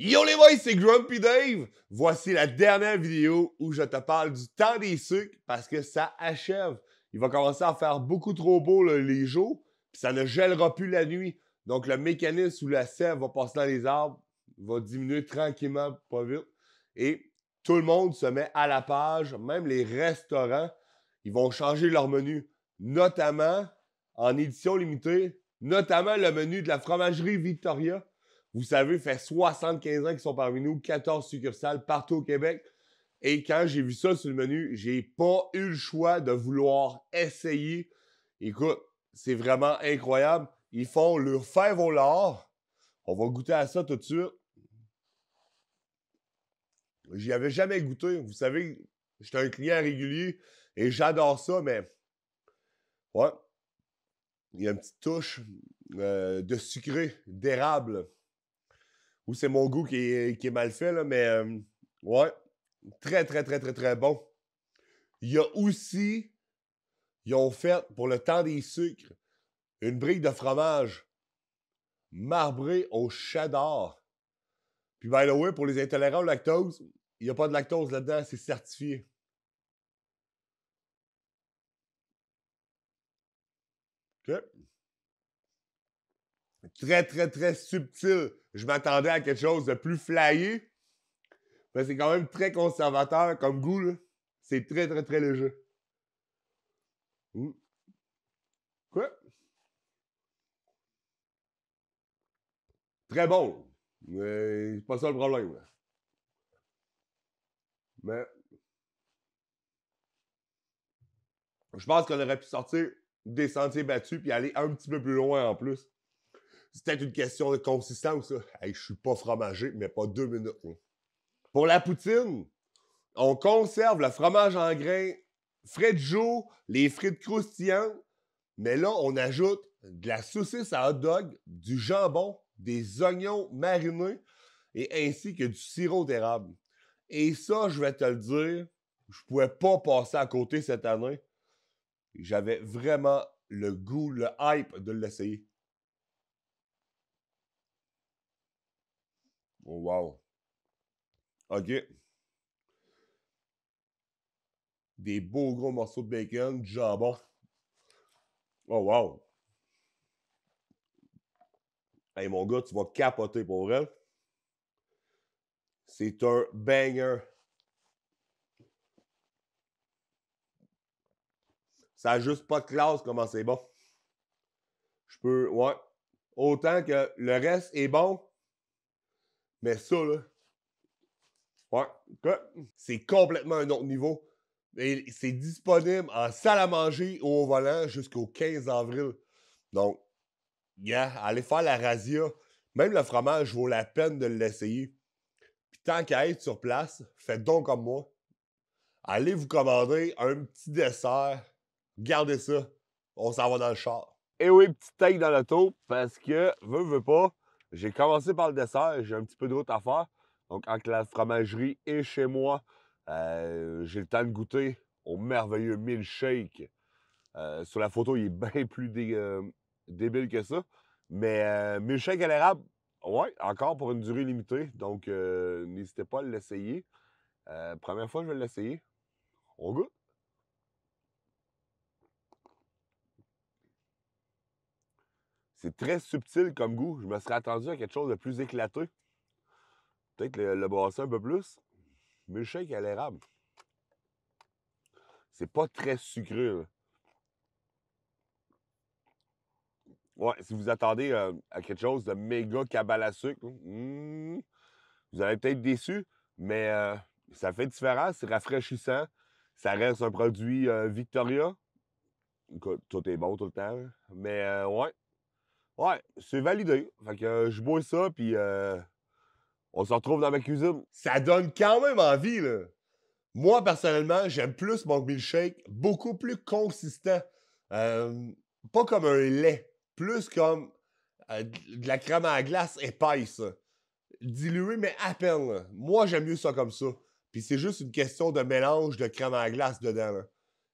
Yo les boys, c'est Grumpy Dave. Voici la dernière vidéo où je te parle du temps des sucres parce que ça achève. Il va commencer à faire beaucoup trop beau les jours, puis ça ne gèlera plus la nuit. Donc le mécanisme où la sève va passer dans les arbres va diminuer tranquillement, pas vite. Et tout le monde se met à la page, même les restaurants, ils vont changer leur menu, notamment en édition limitée, notamment le menu de la fromagerie Victoria vous savez, fait 75 ans qu'ils sont parmi nous, 14 succursales partout au Québec. Et quand j'ai vu ça sur le menu, j'ai pas eu le choix de vouloir essayer. Écoute, c'est vraiment incroyable. Ils font leur fève au lard. On va goûter à ça tout de suite. J'y avais jamais goûté. Vous savez, j'étais un client régulier et j'adore ça, mais ouais. Il y a une petite touche euh, de sucré, d'érable ou c'est mon goût qui est, mal fait, là, mais euh, ouais, très, très, très, très, très bon. Il y a aussi, ils ont fait pour le temps des sucres, une brique de fromage marbrée au cheddar. Puis, by the way, pour les intolérants au lactose, il n'y a pas de lactose là-dedans, c'est certifié. OK très, très, très subtil. Je m'attendais à quelque chose de plus flyé. Mais c'est quand même très conservateur comme goût. C'est très, très, très léger. Hmm. Quoi? Très bon. Mais c'est pas ça le problème. Mais. Je pense qu'on aurait pu sortir des sentiers battus puis aller un petit peu plus loin en plus. C'est peut-être une question de consistance. Je ne je suis pas fromager, mais pas deux minutes. Pour la poutine, on conserve le fromage en grains, frais de jour, les frites croustillantes, mais là, on ajoute de la saucisse à hot dog, du jambon, des oignons marinés, et ainsi que du sirop d'érable. Et ça, je vais te le dire, je pouvais pas passer à côté cette année. J'avais vraiment le goût, le hype de l'essayer. Oh, wow. OK. Des beaux gros morceaux de bacon, du jambon. Oh, wow. Hey, mon gars, tu vas capoter pour elle. C'est un banger. Ça n'a juste pas de classe comment c'est bon. Je peux, ouais. Autant que le reste est bon, mais ça, là, ouais, c'est complètement un autre niveau. Et c'est disponible en salle à manger au volant jusqu'au 15 avril. Donc, yeah, allez faire la razzia. Même le fromage vaut la peine de l'essayer. Puis tant qu'à être sur place, faites donc comme moi. Allez vous commander un petit dessert. Gardez ça. On s'en va dans le char. Et oui, petit take dans l'auto parce que, veut, veut pas, j'ai commencé par le dessert, j'ai un petit peu de route à faire. Donc, entre la fromagerie et chez moi, euh, j'ai le temps de goûter au merveilleux milkshake. Euh, sur la photo, il est bien plus euh, débile que ça. Mais milkshake à l'érable, ouais, encore pour une durée limitée. Donc, n'hésitez pas à l'essayer. première fois, je vais l'essayer. On goûte. C'est très subtil comme goût. Je me serais attendu à quelque chose de plus éclaté. Peut-être le, le un peu plus. Mais qu'il y à l'érable. C'est pas très sucré. Ouais, si vous attendez euh, à quelque chose de méga cabal à sucre, hmm, vous allez peut-être déçu, mais euh, ça fait différence, c'est rafraîchissant. Ça reste un produit euh, Victoria. tout est bon tout le temps. Mais ouais, Ouais, c'est validé. Fait que euh, je bois ça, puis euh, on se retrouve dans ma cuisine. Ça donne quand même envie, là. Moi, personnellement, j'aime plus mon milkshake, beaucoup plus consistant. Euh, pas comme un lait, plus comme de la crème à glace épaisse. dilué mais à peine. Moi, j'aime mieux ça comme ça. Puis c'est juste une question de mélange de crème à glace dedans.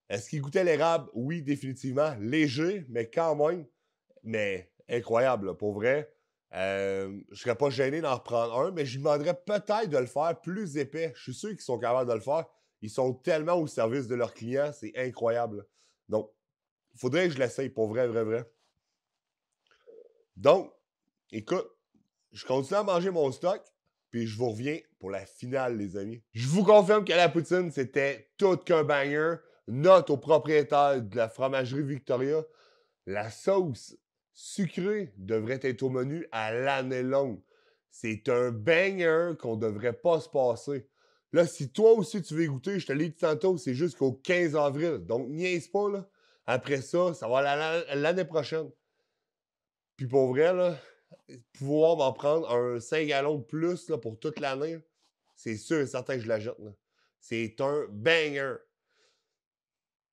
Est-ce qu'il goûtait l'érable? Oui, définitivement. Léger, mais quand même. Mais incroyable, pour vrai. je euh, je serais pas gêné d'en reprendre un, mais je demanderais peut-être de le faire plus épais. Je suis sûr qu'ils sont capables de le faire. Ils sont tellement au service de leurs clients, c'est incroyable. Donc, il faudrait que je l'essaye pour vrai, vrai, vrai. Donc, écoute, je continue à manger mon stock, puis je vous reviens pour la finale, les amis. Je vous confirme que la poutine, c'était tout qu'un banger. Note au propriétaire de la fromagerie Victoria. La sauce sucré devrait être au menu à l'année longue. C'est un banger qu'on devrait pas se passer. Là, si toi aussi tu veux goûter, je te l'ai dit tantôt, c'est jusqu'au 15 avril. Donc, niaise pas, là. Après ça, ça va l'année prochaine. Puis pour vrai, là, pouvoir m'en prendre un 5 gallons de plus là, pour toute l'année, c'est sûr et certain que je la jette. C'est un banger.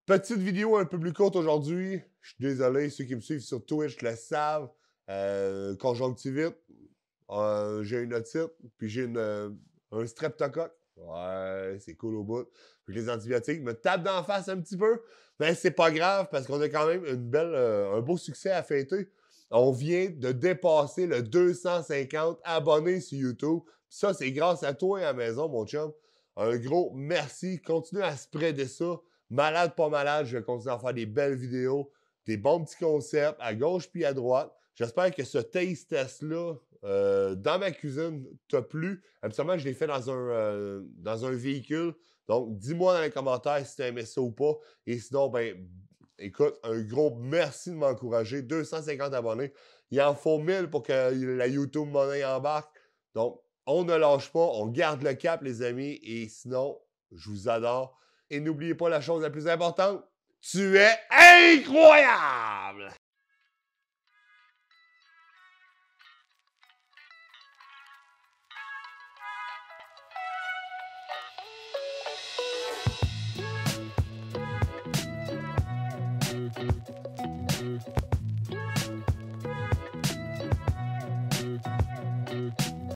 Petite vidéo un peu plus courte aujourd'hui. Je suis désolé, ceux qui me suivent sur Twitch le savent. Euh, conjonctivite, euh, j'ai une otite, puis j'ai une, euh, un streptocoque. Ouais, c'est cool au bout. Puis les antibiotiques me tapent d'en face un petit peu, mais ben, c'est pas grave parce qu'on a quand même une belle, euh, un beau succès à fêter. On vient de dépasser le 250 abonnés sur YouTube. Ça, c'est grâce à toi et à la maison, mon chum. Un gros merci. Continue à se prêter ça. Malade, pas malade, je vais continuer à faire des belles vidéos, des bons petits concepts à gauche puis à droite. J'espère que ce taste test-là euh, dans ma cuisine t'a plu. Absolument, je l'ai fait dans un, euh, dans un véhicule. Donc, dis-moi dans les commentaires si tu aimé ça ou pas. Et sinon, ben, écoute, un gros merci de m'encourager. 250 abonnés. Il en faut 1000 pour que la YouTube monnaie embarque. Donc, on ne lâche pas, on garde le cap, les amis. Et sinon, je vous adore. Et n'oubliez pas la chose la plus importante, tu es incroyable!